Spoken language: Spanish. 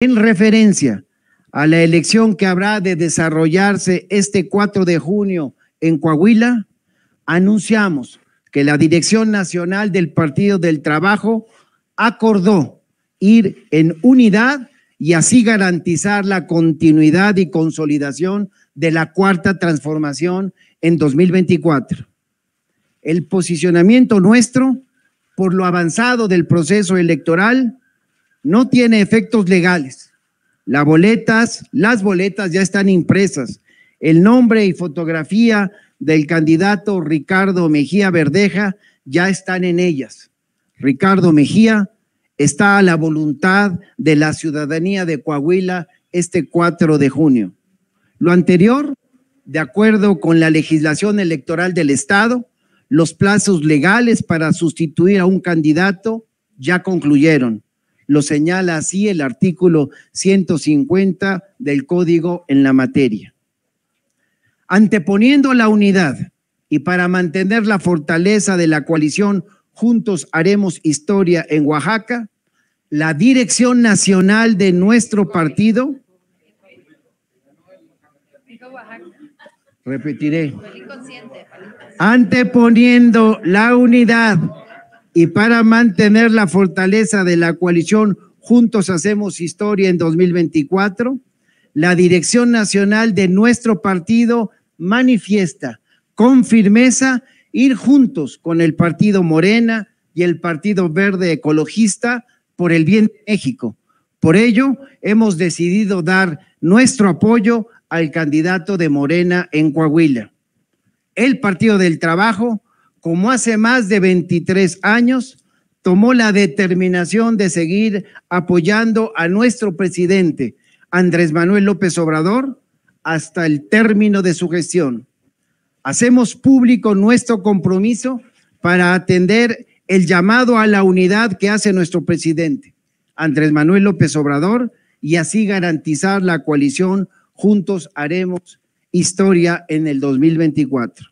En referencia a la elección que habrá de desarrollarse este 4 de junio en Coahuila, anunciamos que la Dirección Nacional del Partido del Trabajo acordó ir en unidad y así garantizar la continuidad y consolidación de la cuarta transformación en 2024. El posicionamiento nuestro por lo avanzado del proceso electoral no tiene efectos legales. Las boletas, las boletas ya están impresas. El nombre y fotografía del candidato Ricardo Mejía Verdeja ya están en ellas. Ricardo Mejía está a la voluntad de la ciudadanía de Coahuila este 4 de junio. Lo anterior, de acuerdo con la legislación electoral del Estado, los plazos legales para sustituir a un candidato ya concluyeron. Lo señala así el artículo 150 del Código en la materia. Anteponiendo la unidad y para mantener la fortaleza de la coalición Juntos Haremos Historia en Oaxaca, la dirección nacional de nuestro partido, repetiré, anteponiendo la unidad y para mantener la fortaleza de la coalición Juntos Hacemos Historia en 2024, la dirección nacional de nuestro partido manifiesta con firmeza ir juntos con el Partido Morena y el Partido Verde Ecologista por el bien de México. Por ello, hemos decidido dar nuestro apoyo al candidato de Morena en Coahuila. El Partido del Trabajo como hace más de 23 años, tomó la determinación de seguir apoyando a nuestro presidente, Andrés Manuel López Obrador, hasta el término de su gestión. Hacemos público nuestro compromiso para atender el llamado a la unidad que hace nuestro presidente, Andrés Manuel López Obrador, y así garantizar la coalición Juntos Haremos Historia en el 2024.